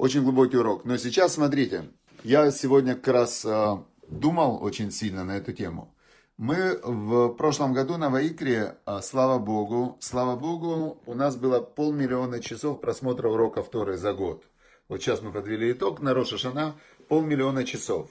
Очень глубокий урок. Но сейчас смотрите, я сегодня как раз э, думал очень сильно на эту тему. Мы в прошлом году на Ваикре, э, слава богу, слава богу, у нас было полмиллиона часов просмотра урока Торы за год. Вот сейчас мы подвели итог на Роша Шана полмиллиона часов.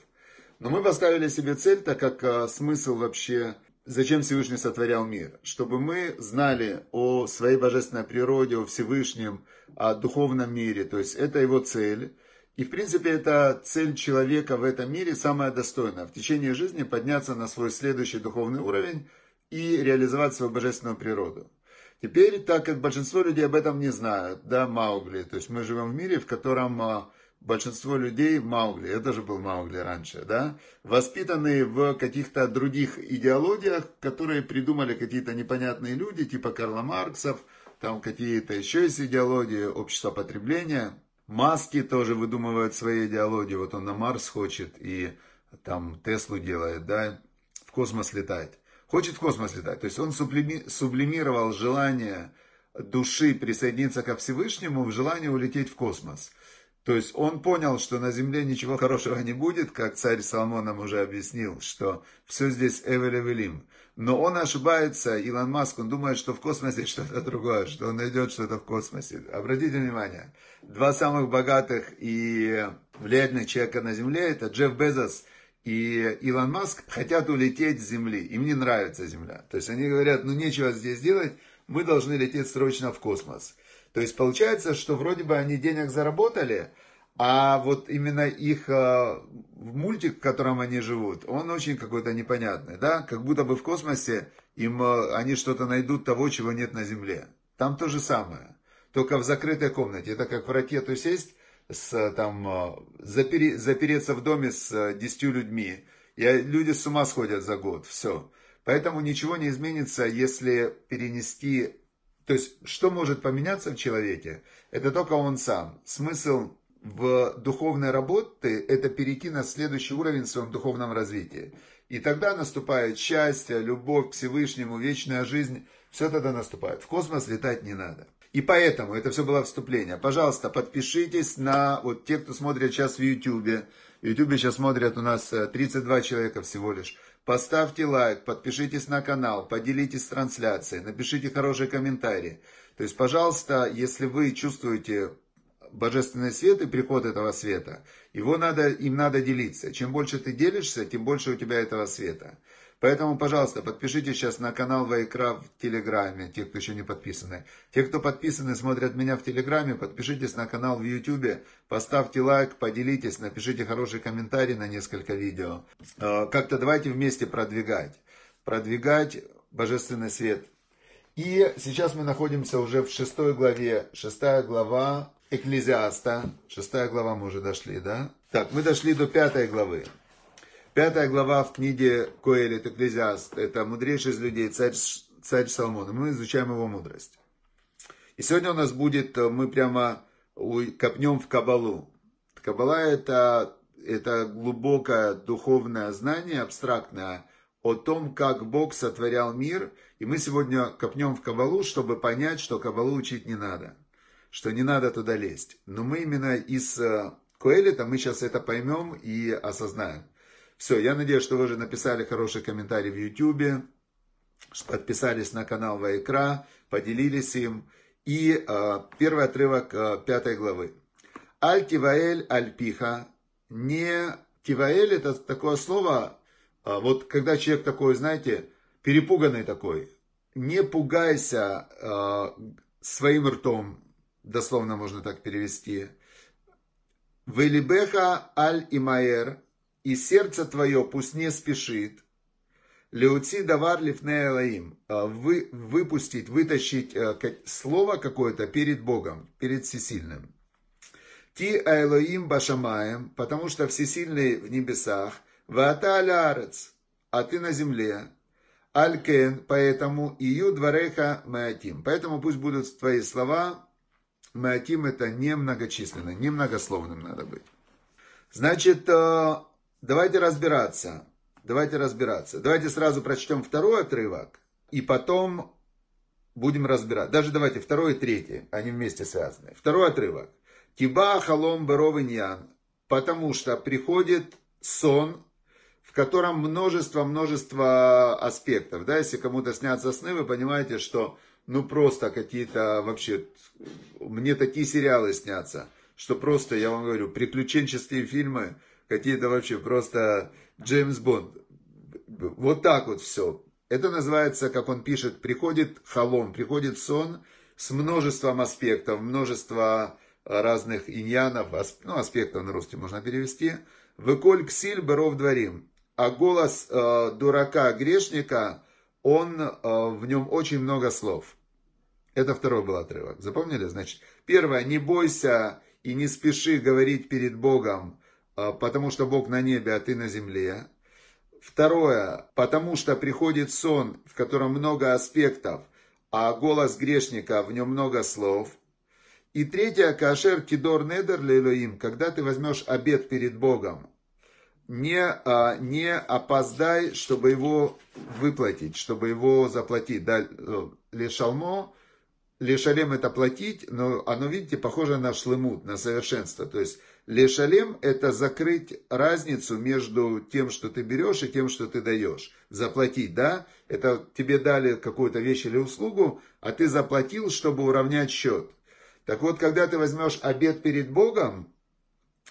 Но мы поставили себе цель, так как а, смысл вообще, зачем Всевышний сотворял мир? Чтобы мы знали о своей божественной природе, о Всевышнем, о духовном мире. То есть это его цель. И, в принципе, это цель человека в этом мире самая достойная. В течение жизни подняться на свой следующий духовный уровень и реализовать свою божественную природу. Теперь, так как большинство людей об этом не знают, да, Маугли, то есть мы живем в мире, в котором а, большинство людей Маугли, это же был Маугли раньше, да, воспитанные в каких-то других идеологиях, которые придумали какие-то непонятные люди, типа Карла Марксов, там какие-то еще есть идеологии, общество потребления. Маски тоже выдумывают свои идеологии. Вот он на Марс хочет и там Теслу делает, да, в космос летает. Хочет в космос летать. То есть он сублими, сублимировал желание души присоединиться ко Всевышнему в желании улететь в космос. То есть он понял, что на земле ничего хорошего не будет, как царь Соломон нам уже объяснил, что все здесь эвелевелим. -эвел но он ошибается, Илон Маск, он думает, что в космосе что-то другое, что он найдет что-то в космосе. Обратите внимание, два самых богатых и влиятельных человека на Земле, это Джефф Безос и Илон Маск, хотят улететь с Земли. Им не нравится Земля. То есть они говорят, ну нечего здесь делать, мы должны лететь срочно в космос. То есть получается, что вроде бы они денег заработали, а вот именно их э, мультик, в котором они живут, он очень какой-то непонятный, да? Как будто бы в космосе им э, они что-то найдут того, чего нет на Земле. Там то же самое, только в закрытой комнате. Это как в ракету сесть, с, э, там, э, запери, запереться в доме с э, десятью людьми. И люди с ума сходят за год, все. Поэтому ничего не изменится, если перенести... То есть, что может поменяться в человеке, это только он сам. Смысл в духовной работе это перейти на следующий уровень в своем духовном развитии. И тогда наступает счастье, любовь к Всевышнему, вечная жизнь. Все тогда наступает. В космос летать не надо. И поэтому, это все было вступление. Пожалуйста, подпишитесь на, вот те, кто смотрит сейчас в ютубе В YouTube сейчас смотрят у нас 32 э, человека всего лишь. Поставьте лайк, подпишитесь на канал, поделитесь трансляцией, напишите хорошие комментарии. То есть, пожалуйста, если вы чувствуете божественный свет и приход этого света, его надо, им надо делиться. Чем больше ты делишься, тем больше у тебя этого света. Поэтому, пожалуйста, подпишитесь сейчас на канал Вайкра в Телеграме, те, кто еще не подписаны. Те, кто подписаны, смотрят меня в Телеграме, подпишитесь на канал в Ютубе, поставьте лайк, поделитесь, напишите хороший комментарий на несколько видео. А, как-то давайте вместе продвигать. Продвигать божественный свет. И сейчас мы находимся уже в шестой главе. Шестая глава Экклезиаста, шестая глава мы уже дошли, да? Так, мы дошли до пятой главы. Пятая глава в книге Коэлит Экклезиаст. Это мудрейший из людей, царь, царь Соломон. Мы изучаем его мудрость. И сегодня у нас будет, э, мы прямо копнем в Кабалу. Кабала это, это глубокое духовное знание, абстрактное, о том, как Бог сотворял мир. И мы сегодня копнем в Кабалу, чтобы понять, что Кабалу учить не надо – что не надо туда лезть. Но мы именно из э, Коэлита мы сейчас это поймем и осознаем. Все, я надеюсь, что вы уже написали хороший комментарий в YouTube, подписались на канал Вайкра, поделились им. И э, первый отрывок э, пятой главы. Аль-Тиваэль Аль-Пиха. Не Тиваэль это такое слово, э, вот когда человек такой, знаете, перепуганный такой. Не пугайся э, своим ртом, дословно можно так перевести, «Велибеха аль Имаер и сердце твое пусть не спешит, Леути давар лифнеэлаим. Э, вы, выпустить, вытащить э, слово какое-то перед Богом, перед Всесильным. Ти аэлоим башамаем, потому что Всесильный в небесах. Ваата алярец, а ты на земле. Алькен, поэтому ию двореха маятим. Поэтому пусть будут твои слова Маяким это немногочисленно, немногословным надо быть. Значит, э, давайте разбираться. Давайте разбираться. Давайте сразу прочтем второй отрывок, и потом будем разбирать. Даже давайте второй и третий, они вместе связаны. Второй отрывок. Тиба халом баровиньян. Потому что приходит сон, в котором множество-множество аспектов. Да, если кому-то снятся сны, вы понимаете, что ну просто какие-то вообще, мне такие сериалы снятся, что просто, я вам говорю, приключенческие фильмы, какие-то вообще просто Джеймс Бонд. Вот так вот все. Это называется, как он пишет, приходит холом, приходит сон с множеством аспектов, множество разных иньянов, ну, аспектов на русский можно перевести. «Выколь ксиль боров дворим». А голос э, дурака-грешника, он, э, в нем очень много слов – это второй был отрывок. Запомнили? Значит, первое, не бойся и не спеши говорить перед Богом, а, потому что Бог на небе, а ты на земле. Второе, потому что приходит сон, в котором много аспектов, а голос грешника, в нем много слов. И третье, кашер кидор недер лелоим, когда ты возьмешь обед перед Богом, не, а, не опоздай, чтобы его выплатить, чтобы его заплатить. Да, э, лешалмо, лешалем это платить, но оно, видите, похоже на шлемут, на совершенство. То есть лешалем это закрыть разницу между тем, что ты берешь, и тем, что ты даешь. Заплатить, да? Это тебе дали какую-то вещь или услугу, а ты заплатил, чтобы уравнять счет. Так вот, когда ты возьмешь обед перед Богом,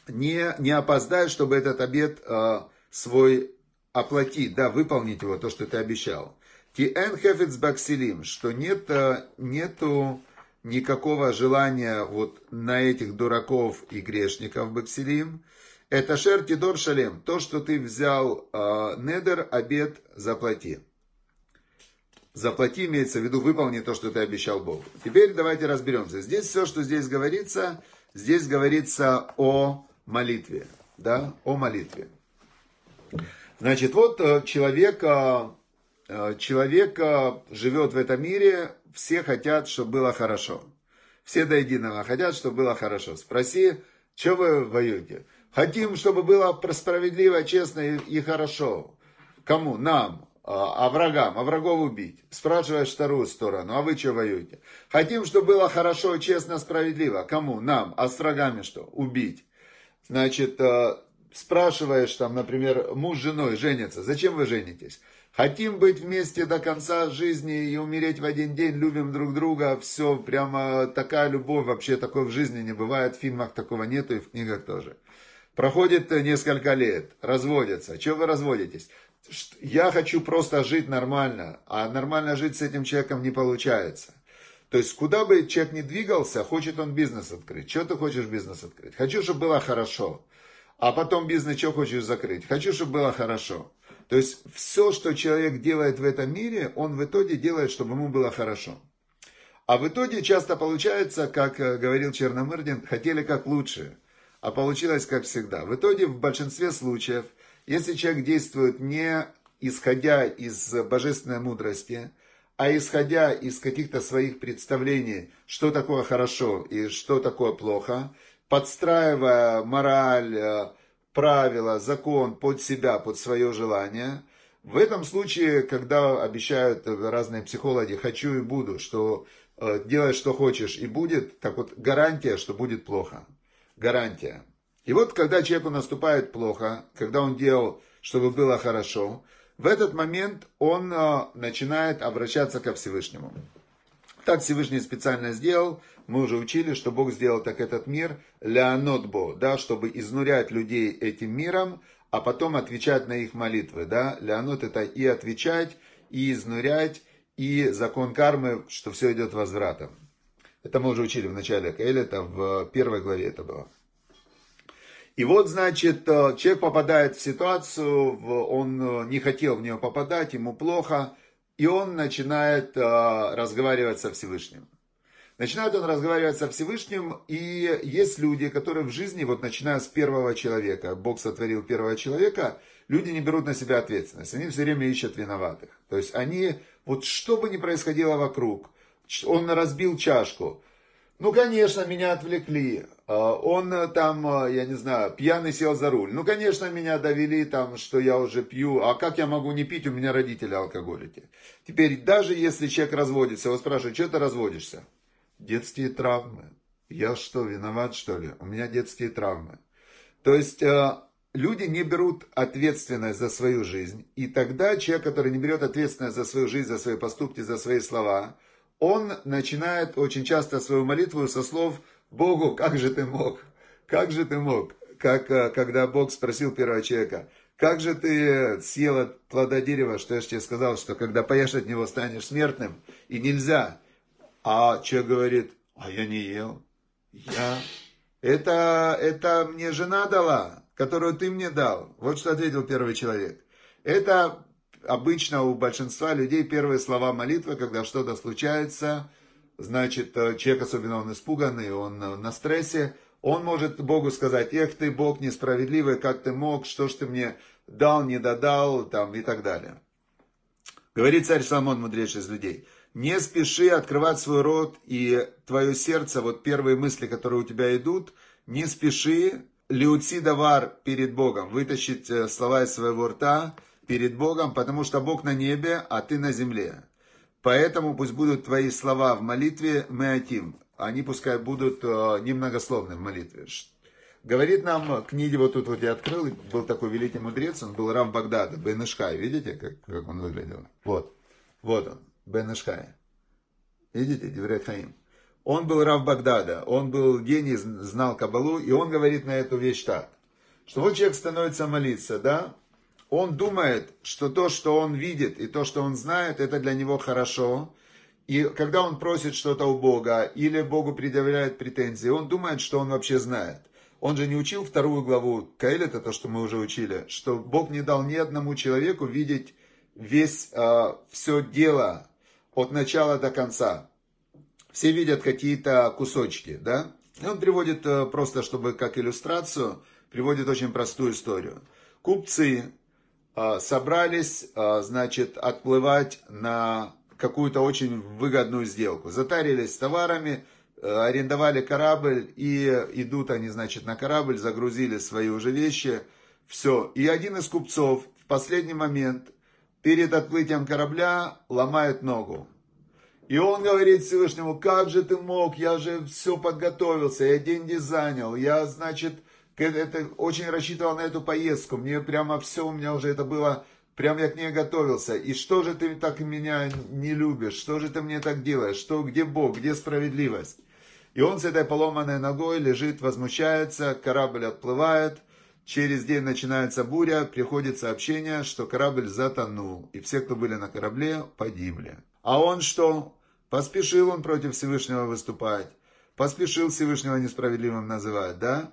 не, не опоздай, чтобы этот обед э, свой оплатить, да, выполнить его, то, что ты обещал. Ки энхефец Бакселим, что нет, э, нету никакого желания вот на этих дураков и грешников Бакселим. Это шер тидор шалем, то, что ты взял э, недер, обед, заплати. Заплати, имеется в виду, выполни то, что ты обещал Богу. Теперь давайте разберемся. Здесь все, что здесь говорится, здесь говорится о молитве. Да, о молитве. Значит, вот э, человек Э, человек живет в этом мире, все хотят, чтобы было хорошо. Все до единого хотят, чтобы было хорошо. Спроси, что вы воюете? Хотим, чтобы было справедливо, честно и хорошо. Кому? Нам. Э, а врагам? А врагов убить? Спрашиваешь вторую сторону. А вы что воюете? Хотим, чтобы было хорошо, честно, справедливо. Кому? Нам. А с врагами что? Убить. Значит, э, спрашиваешь там, например, муж с женой женится. Зачем вы женитесь? Хотим быть вместе до конца жизни и умереть в один день, любим друг друга, все, прямо такая любовь, вообще такой в жизни не бывает, в фильмах такого нету и в книгах тоже. Проходит э, несколько лет, разводятся, чего вы разводитесь? Я хочу просто жить нормально, а нормально жить с этим человеком не получается. То есть, куда бы человек ни двигался, хочет он бизнес открыть. Что ты хочешь бизнес открыть? Хочу, чтобы было хорошо. А потом бизнес что хочешь закрыть? Хочу, чтобы было хорошо. То есть все, что человек делает в этом мире, он в итоге делает, чтобы ему было хорошо. А в итоге часто получается, как э, говорил Черномырдин, хотели как лучше, а получилось как всегда. В итоге в большинстве случаев, если человек действует не исходя из божественной мудрости, а исходя из каких-то своих представлений, что такое хорошо и что такое плохо, подстраивая мораль, э, правила, закон под себя, под свое желание. В этом случае, когда обещают разные психологи «хочу и буду», что э, делай, что хочешь и будет, так вот гарантия, что будет плохо. Гарантия. И вот когда человеку наступает плохо, когда он делал, чтобы было хорошо, в этот момент он э, начинает обращаться ко Всевышнему. Так Всевышний специально сделал. Мы уже учили, что Бог сделал так этот мир леонотбо, да, чтобы изнурять людей этим миром, а потом отвечать на их молитвы, да. Леонот это и отвечать, и изнурять, и закон кармы, что все идет возвратом. Это мы уже учили в начале Каэля, это в первой главе это было. И вот, значит, человек попадает в ситуацию, он э, не хотел в нее попадать, ему плохо – и он начинает э, разговаривать со Всевышним. Начинает он разговаривать со Всевышним, и есть люди, которые в жизни, вот начиная с первого человека, Бог сотворил первого человека, люди не берут на себя ответственность, они все время ищут виноватых. То есть они, вот что бы ни происходило вокруг, он разбил чашку, ну, конечно, меня отвлекли. А, он э, там, э, я не знаю, пьяный сел за руль. Ну, конечно, меня довели там, что я уже пью. А как я могу не пить? У меня родители алкоголики. Теперь, даже если человек разводится, его спрашивают, что ты разводишься? Детские травмы. Я что, виноват, что ли? У меня детские травмы. То есть, э, люди не берут ответственность за свою жизнь. И тогда человек, который не берет ответственность за свою жизнь, за свои поступки, за свои слова, он начинает очень часто свою молитву со слов «Богу, как же ты мог? Как же ты мог?» Как э, когда Бог спросил первого человека, «Как же ты э, съел от плода дерева, что я же тебе сказал, что когда поешь от него, станешь смертным, и нельзя?» А человек говорит, «А я не ел, я...» Это, это мне жена дала, которую ты мне дал. Вот что ответил первый человек. Это обычно у большинства людей первые слова молитвы, когда что-то случается, значит, э, человек, особенно он испуганный, он э, на стрессе, он может Богу сказать, эх ты, Бог несправедливый, как ты мог, что ж ты мне дал, не додал, там и так далее. Говорит царь Соломон, мудрейший из людей, не спеши открывать свой рот и твое сердце, вот первые мысли, которые у тебя идут, не спеши леуцидовар перед Богом, вытащить э, слова из своего рта, перед Богом, потому что Бог на небе, а ты на земле. Поэтому пусть будут твои слова в молитве «Меатим». Они пускай будут э, немногословны в молитве. Говорит нам э, книги, вот тут вот я открыл, был такой великий мудрец, он был Рав Багдада, Бен Ишхай, видите, как, как он выглядел? Вот, вот он, Бен Ишхай. Видите, Деврет Хаим. Он был Рав Багдада, он был гений, знал Кабалу, и он говорит на эту вещь так, что вот человек становится молиться, да, он думает, что то, что он видит и то, что он знает, это для него хорошо. И когда он просит что-то у Бога или Богу предъявляет претензии, он думает, что он вообще знает. Он же не учил вторую главу Каэлита, то, что мы уже учили, что Бог не дал ни одному человеку видеть весь, э, а, все дело от начала до конца. Все видят какие-то кусочки, да? И он приводит э, просто, чтобы как иллюстрацию, приводит очень простую историю. Купцы а, собрались, а, значит, отплывать на какую-то очень выгодную сделку. Затарились товарами, э, арендовали корабль и идут они, значит, на корабль, загрузили свои уже вещи, все. И один из купцов в последний момент перед отплытием корабля ломает ногу. И он говорит Всевышнему, как же ты мог, я же все подготовился, я деньги занял, я, значит, это, очень рассчитывал на эту поездку. Мне прямо все, у меня уже это было, прям я к ней готовился. И что же ты так меня не любишь? Что же ты мне так делаешь? Что, где Бог, где справедливость? И он с этой поломанной ногой лежит, возмущается, корабль отплывает. Через день начинается буря, приходит сообщение, что корабль затонул, и все, кто были на корабле, погибли. А он что? Поспешил он против Всевышнего выступать. Поспешил Всевышнего несправедливым называть, да?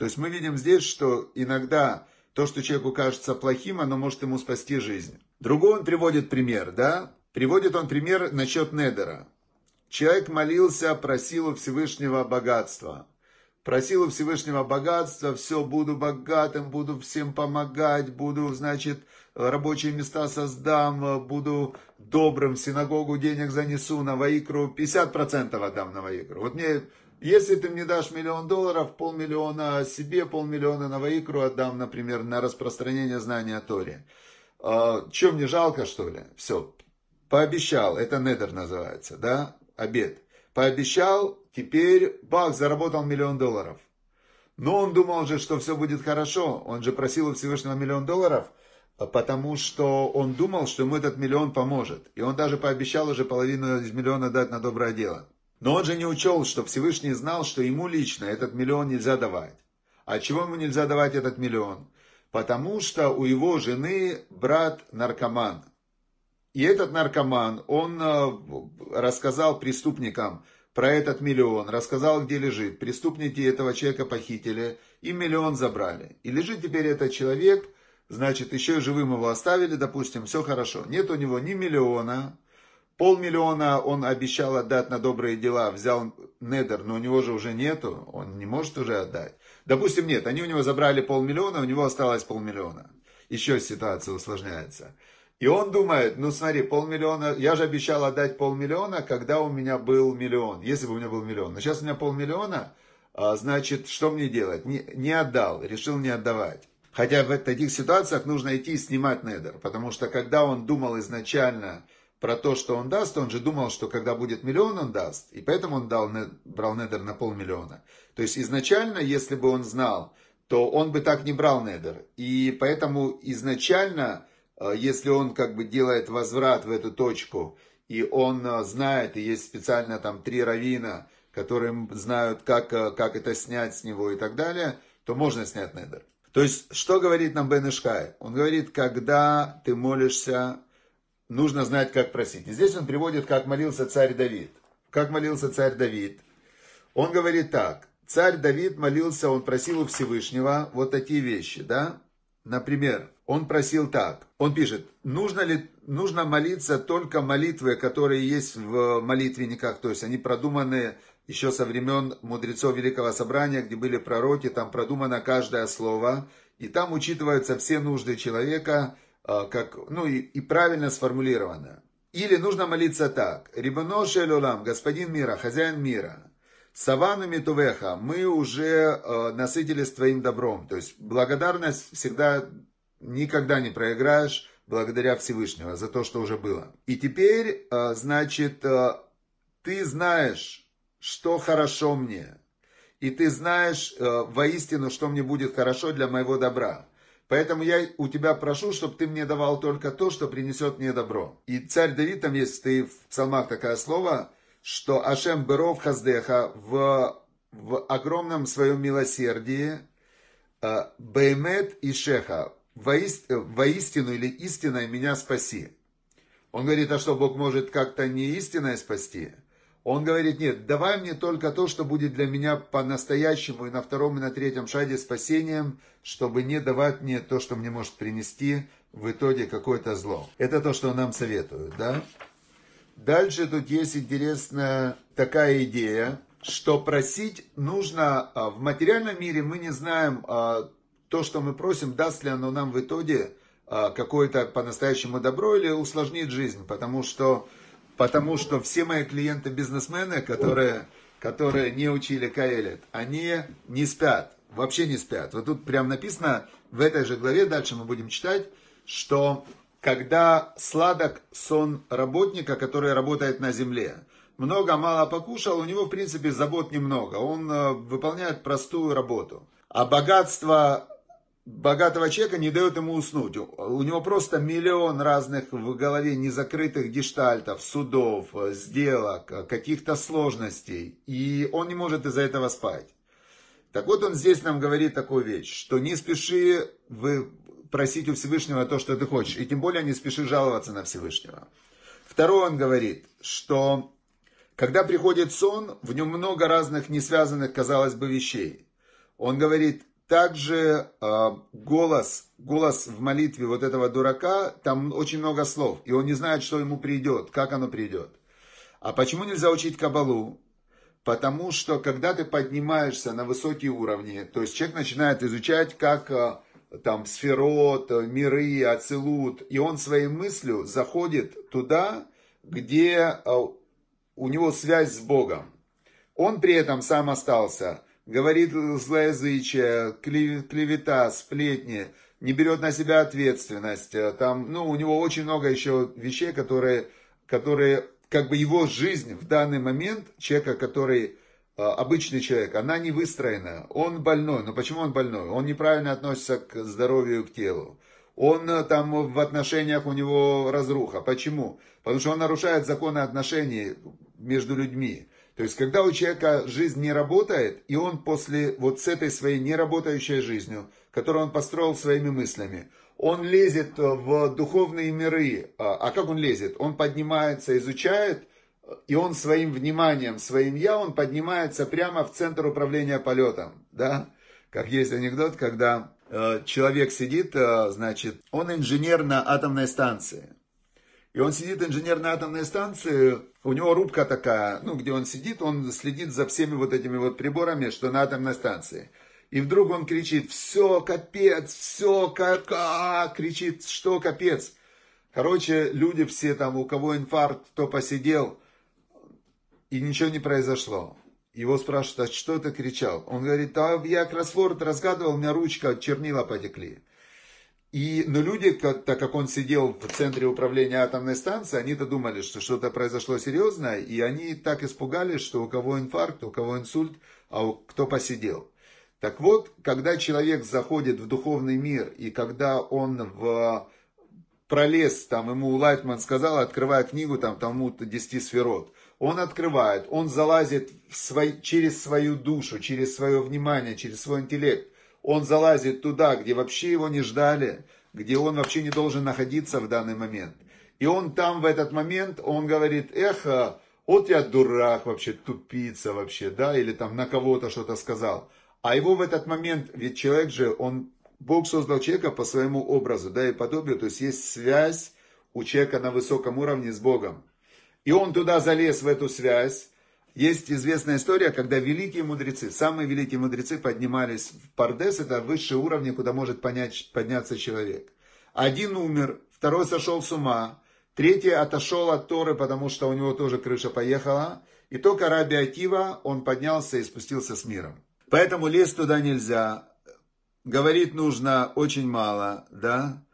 То есть мы видим здесь, что иногда то, что человеку кажется плохим, оно может ему спасти жизнь. Другой он приводит пример, да? Приводит он пример насчет Недера. Человек молился, просил у Всевышнего богатства. Просил у Всевышнего богатства, все, буду богатым, буду всем помогать, буду, значит, рабочие места создам, буду добрым, синагогу денег занесу, на Ваикру 50% отдам на Ваикру. Вот мне если ты мне дашь миллион долларов, полмиллиона себе, полмиллиона на Ваикру отдам, например, на распространение знания о Торе. А, Чем мне жалко, что ли? Все, пообещал, это недер называется, да, обед. Пообещал, теперь, бах, заработал миллион долларов. Но он думал же, что все будет хорошо. Он же просил у Всевышнего миллион долларов, а потому что он думал, что ему этот миллион поможет. И он даже пообещал уже половину из миллиона дать на доброе дело. Но он же не учел, что Всевышний знал, что ему лично этот миллион нельзя давать. А чего ему нельзя давать этот миллион? Потому что у его жены брат наркоман. И этот наркоман, он э, рассказал преступникам про этот миллион, рассказал, где лежит. Преступники этого человека похитили и миллион забрали. И лежит теперь этот человек, значит, еще живым его оставили, допустим, все хорошо. Нет у него ни миллиона, Полмиллиона он обещал отдать на добрые дела, взял недер, но у него же уже нету, он не может уже отдать. Допустим, нет, они у него забрали полмиллиона, у него осталось полмиллиона. Еще ситуация усложняется. И он думает, ну смотри, полмиллиона, я же обещал отдать полмиллиона, когда у меня был миллион, если бы у меня был миллион. Но сейчас у меня полмиллиона, а, значит, что мне делать? Не, не отдал, решил не отдавать. Хотя в таких ситуациях нужно идти и снимать недер, потому что когда он думал изначально, про то, что он даст, он же думал, что когда будет миллион, он даст. И поэтому он дал, брал недер на полмиллиона. То есть изначально, если бы он знал, то он бы так не брал недер. И поэтому изначально, э, если он как бы делает возврат в эту точку, и он э, знает, и есть специально там три равина, которые знают, как, э, как это снять с него и так далее, то можно снять недер. То есть, что говорит нам Бен Ишкай? Он говорит, когда ты молишься нужно знать, как просить. И здесь он приводит, как молился царь Давид. Как молился царь Давид. Он говорит так. Царь Давид молился, он просил у Всевышнего вот такие вещи, да? Например, он просил так. Он пишет, нужно, ли, нужно молиться только молитвы, которые есть в молитвенниках, то есть они продуманы еще со времен мудрецов Великого Собрания, где были пророки, там продумано каждое слово, и там учитываются все нужды человека – Э, как, ну и, и правильно сформулировано. Или нужно молиться так. Рибоно шелюлам, господин мира, хозяин мира. Савану митувеха, мы уже э, насытились твоим добром. То есть благодарность всегда, никогда не проиграешь благодаря Всевышнего за то, что уже было. И теперь, э, значит, э, ты знаешь, что хорошо мне. И ты знаешь э, воистину, что мне будет хорошо для моего добра. Поэтому я у тебя прошу, чтобы ты мне давал только то, что принесет мне добро. И царь Давид, там есть в псалмах такое слово, что Ашем Беров Хаздеха в, в огромном своем милосердии э, Беймет и Шеха, э, воистину или истиной меня спаси. Он говорит, а что Бог может как-то не истиной спасти? Он говорит, нет, давай мне только то, что будет для меня по-настоящему и на втором и на третьем шаге спасением, чтобы не давать мне то, что мне может принести в итоге какое-то зло. Это то, что он нам советует, да? Дальше тут есть интересная такая идея, что просить нужно а, в материальном мире. Мы не знаем а, то, что мы просим, даст ли оно нам в итоге а, какое-то по-настоящему добро или усложнит жизнь, потому что Потому что все мои клиенты-бизнесмены, которые, которые не учили Каэлит, они не спят, вообще не спят. Вот тут прям написано, в этой же главе, дальше мы будем читать, что когда сладок сон работника, который работает на земле, много-мало покушал, у него, в принципе, забот немного, он э, выполняет простую работу. А богатство богатого человека не дает ему уснуть. У него просто миллион разных в голове незакрытых гештальтов, судов, сделок, каких-то сложностей. И он не может из-за этого спать. Так вот он здесь нам говорит такую вещь, что не спеши вы просить у Всевышнего то, что ты хочешь. И тем более не спеши жаловаться на Всевышнего. Второе он говорит, что когда приходит сон, в нем много разных несвязанных, казалось бы, вещей. Он говорит, также э, голос, голос в молитве вот этого дурака, там очень много слов, и он не знает, что ему придет, как оно придет. А почему нельзя учить кабалу? Потому что когда ты поднимаешься на высокие уровни, то есть человек начинает изучать, как э, там сферот, э, миры, ацелут, и он своей мыслью заходит туда, где э, у него связь с Богом. Он при этом сам остался – говорит злоязычие, клевета, сплетни, не берет на себя ответственность. Э, там, ну, у него очень много еще вещей, которые, которые как бы его жизнь в данный момент, человека, который э, обычный человек, она не выстроена. Он больной. Но почему он больной? Он неправильно относится к здоровью, к телу. Он э, там в отношениях у него разруха. Почему? Потому что он нарушает законы отношений между людьми. То есть, когда у человека жизнь не работает, и он после вот с этой своей неработающей жизнью, которую он построил своими мыслями, он лезет в духовные миры. А, а как он лезет? Он поднимается, изучает, и он своим вниманием, своим я, он поднимается прямо в центр управления полетом. Да? Как есть анекдот, когда э, человек сидит, э, значит, он инженер на атомной станции. И он сидит, инженер на атомной станции, у него рубка такая, ну, где он сидит, он следит за всеми вот этими вот приборами, что на атомной станции. И вдруг он кричит, все, капец, все, как, кричит, что капец. Короче, люди все там, у кого инфаркт, кто посидел, и ничего не произошло. Его спрашивают, а что ты кричал? Он говорит, а я кроссворд разгадывал, у меня ручка, чернила потекли. И, но ну, люди, как, так как он сидел в центре управления атомной станции, они-то думали, что что-то произошло серьезное, и они так испугались, что у кого инфаркт, у кого инсульт, а у кто посидел. Так вот, когда человек заходит в духовный мир, и когда он в, пролез, там ему Лайтман сказал, открывая книгу, там тому 10 сферот, он открывает, он залазит в свой, через свою душу, через свое внимание, через свой интеллект, он залазит туда, где вообще его не ждали, где он вообще не должен находиться в данный момент. И он там в этот момент, он говорит, эх, вот я дурак вообще, тупица вообще, да, или там на кого-то что-то сказал. А его в этот момент, ведь человек же, он, Бог создал человека по своему образу, да, и подобию, то есть есть связь у человека на высоком уровне с Богом. И он туда залез в эту связь, есть известная история, когда великие мудрецы, самые великие мудрецы поднимались в Пардес, это высшие уровни, куда может понять, подняться человек. Один умер, второй сошел с ума, третий отошел от Торы, потому что у него тоже крыша поехала, и только Раби Акива, он поднялся и спустился с миром. Поэтому лезть туда нельзя, говорить нужно очень мало, да,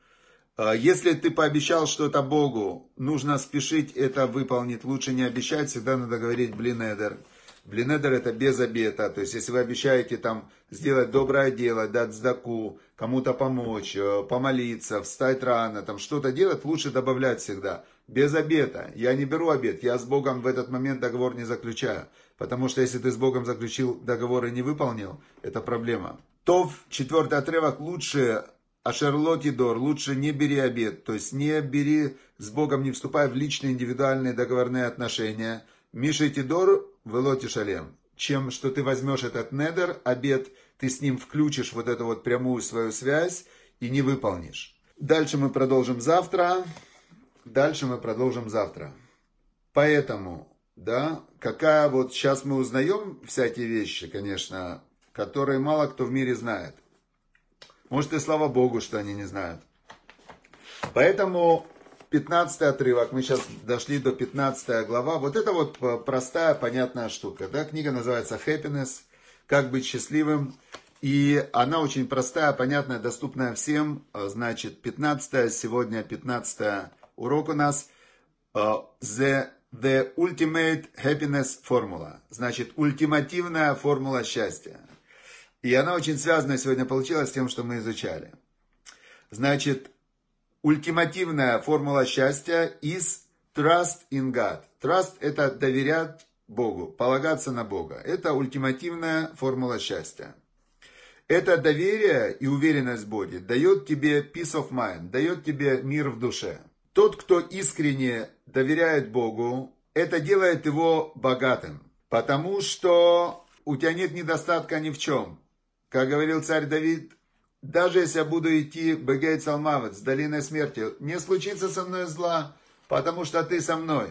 а, если ты пообещал что-то Богу, нужно спешить это выполнить. Лучше не обещать, всегда надо говорить блинедер. Блинедер это без обета. То есть, если вы обещаете там сделать доброе дело, дать сдаку, кому-то помочь, э, помолиться, встать рано, там что-то делать, лучше добавлять всегда. Без обета. Я не беру обет, я с Богом в этот момент договор не заключаю. Потому что если ты с Богом заключил договор и не выполнил, это проблема. То в четвертый отрывок лучше а Шарлотте Дор, лучше не бери обед, то есть не бери с Богом, не вступай в личные индивидуальные договорные отношения. Миша Тидор, Велоти Шалем. Чем, что ты возьмешь этот недер, обед, ты с ним включишь вот эту вот прямую свою связь и не выполнишь. Дальше мы продолжим завтра. Дальше мы продолжим завтра. Поэтому, да, какая вот сейчас мы узнаем всякие вещи, конечно, которые мало кто в мире знает. Может и слава Богу, что они не знают. Поэтому 15 отрывок, мы сейчас дошли до 15 глава. Вот это вот э, простая, понятная штука. Да? Книга называется «Happiness. Как быть счастливым». И она очень простая, понятная, доступная всем. Э, значит, 15 сегодня 15 урок у нас. Э, the, the Ultimate Happiness Formula. Значит, ультимативная формула счастья. И она очень связана сегодня получилась с тем, что мы изучали. Значит, ультимативная формула счастья is trust in God. Trust – это доверять Богу, полагаться на Бога. Это ультимативная формула счастья. Это доверие и уверенность в Боге дает тебе peace of mind, дает тебе мир в душе. Тот, кто искренне доверяет Богу, это делает его богатым, потому что у тебя нет недостатка ни в чем. Как говорил царь Давид, даже если я буду идти в Бегейт Салмават с долиной смерти, не случится со мной зла, потому что ты со мной.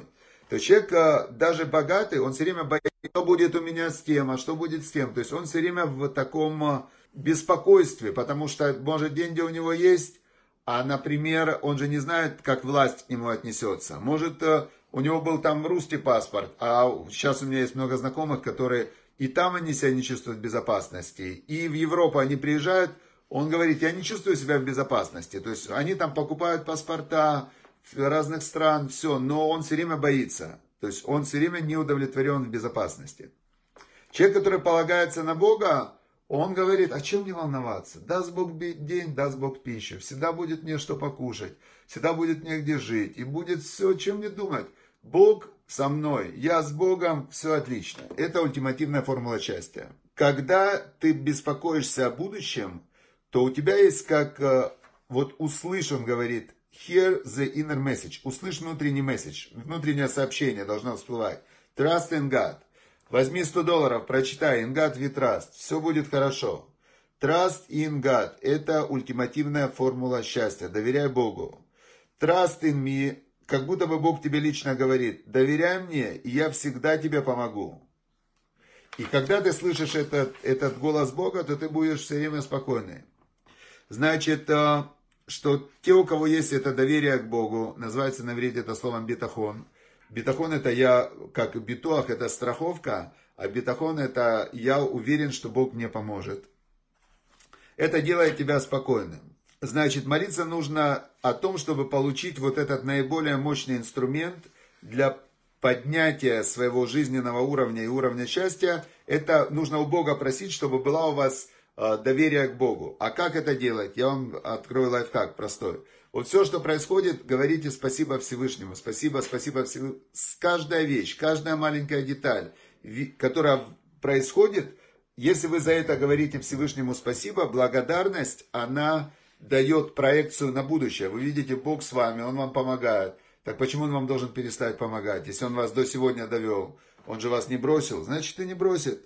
То есть человек, э, даже богатый, он все время боится, что будет у меня с тем, а что будет с тем. То есть он все время в таком э, беспокойстве, потому что, может, деньги у него есть, а, например, он же не знает, как власть к нему отнесется. Может, э, у него был там русский паспорт, а сейчас у меня есть много знакомых, которые и там они себя не чувствуют в безопасности. И в Европу они приезжают, он говорит, я не чувствую себя в безопасности. То есть они там покупают паспорта разных стран, все, но он все время боится. То есть он все время не удовлетворен в безопасности. Человек, который полагается на Бога, он говорит, о «А чем не волноваться? Даст Бог день, даст Бог пищу. Всегда будет мне что покушать. Всегда будет мне где жить. И будет все, о чем не думать. Бог со мной, я с Богом, все отлично. Это ультимативная формула счастья. Когда ты беспокоишься о будущем, то у тебя есть как, э, вот услышан говорит, hear the inner message, услышь внутренний месседж, внутреннее сообщение должно всплывать. Trust in God. Возьми 100 долларов, прочитай in God we trust, все будет хорошо. Trust in God – это ультимативная формула счастья, доверяй Богу. Trust in me как будто бы Бог тебе лично говорит, доверяй мне, и я всегда тебе помогу. И когда ты слышишь этот, этот голос Бога, то ты будешь все время спокойный. Значит, э, что те, у кого есть это доверие к Богу, называется на иврите это словом битахон. Битахон это я, как битуах, это страховка, а битахон это я уверен, что Бог мне поможет. Это делает тебя спокойным. Значит, молиться нужно о том, чтобы получить вот этот наиболее мощный инструмент для поднятия своего жизненного уровня и уровня счастья. Это нужно у Бога просить, чтобы была у вас э, доверие к Богу. А как это делать? Я вам открою лайфхак простой. Вот все, что происходит, говорите спасибо Всевышнему, спасибо, спасибо Всевышнему. Каждая вещь, каждая маленькая деталь, которая происходит, если вы за это говорите Всевышнему спасибо, благодарность, она дает проекцию на будущее. Вы видите, Бог с вами, Он вам помогает. Так почему Он вам должен перестать помогать? Если Он вас до сегодня довел, Он же вас не бросил, значит и не бросит.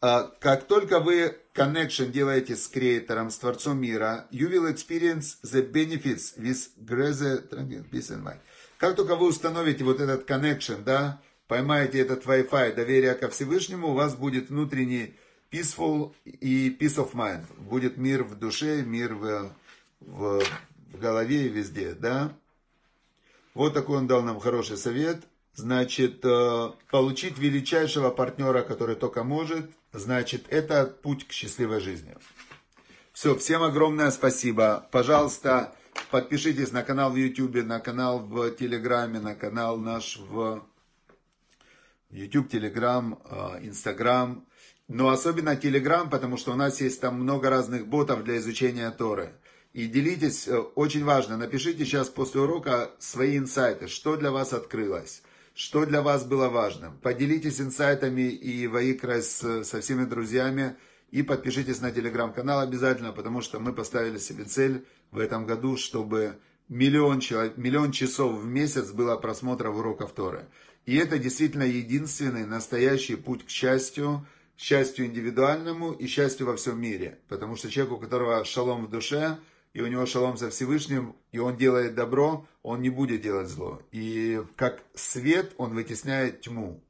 А как только вы connection делаете с креатором, с Творцом мира, you will experience the benefits with greater peace and mind. Как только вы установите вот этот connection, да, поймаете этот Wi-Fi доверия ко Всевышнему, у вас будет внутренний peaceful и peace of mind. Будет мир в душе, мир в, в, в голове и везде, да? Вот такой он дал нам хороший совет. Значит, э, получить величайшего партнера, который только может, значит, это путь к счастливой жизни. Все, всем огромное спасибо. Пожалуйста, подпишитесь на канал в YouTube, на канал в Телеграме, на канал наш в YouTube, Telegram, Instagram. Но особенно Telegram, потому что у нас есть там много разных ботов для изучения Торы. И делитесь, э, очень важно, напишите сейчас после урока свои инсайты, что для вас открылось, что для вас было важным. Поделитесь инсайтами и Ваикра со всеми друзьями и подпишитесь на телеграм-канал обязательно, потому что мы поставили себе цель в этом году, чтобы миллион, человек, миллион часов в месяц было просмотров уроков Торы. И это действительно единственный настоящий путь к счастью – счастью индивидуальному и счастью во всем мире. Потому что человек, у которого шалом в душе, и у него шалом со Всевышним, и он делает добро, он не будет делать зло. И как свет он вытесняет тьму.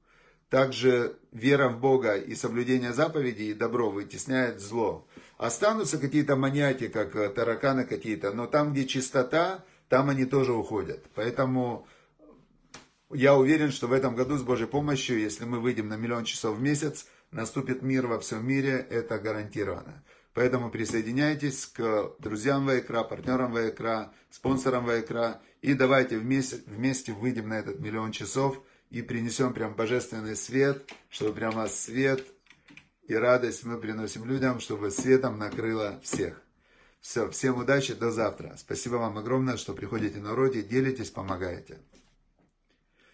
Также вера в Бога и соблюдение заповедей и добро вытесняет зло. Останутся какие-то маньяки, как э, тараканы какие-то, но там, где чистота, там они тоже уходят. Поэтому я уверен, что в этом году с Божьей помощью, если мы выйдем на миллион часов в месяц, наступит мир во всем мире, это гарантированно. Поэтому присоединяйтесь к друзьям Вайкра, партнерам Вайкра, спонсорам Вайкра. И давайте вместе, вместе выйдем на этот миллион часов и принесем прям божественный свет, чтобы прямо свет и радость мы приносим людям, чтобы светом накрыло всех. Все, всем удачи, до завтра. Спасибо вам огромное, что приходите на уроки, делитесь, помогаете.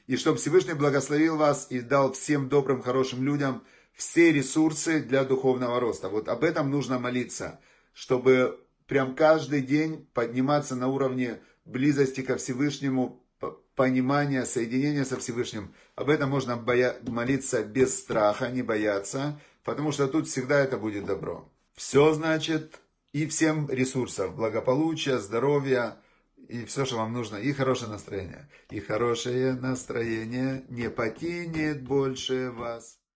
И чтобы Всевышний благословил вас и дал всем добрым, хорошим людям – все ресурсы для духовного роста. Вот об этом нужно молиться, чтобы прям каждый день подниматься на уровне близости ко Всевышнему, понимания, соединения со Всевышним. Об этом можно боя... молиться без страха, не бояться, потому что тут всегда это будет добро. Все значит и всем ресурсов, благополучия, здоровья и все, что вам нужно, и хорошее настроение. И хорошее настроение не покинет больше вас.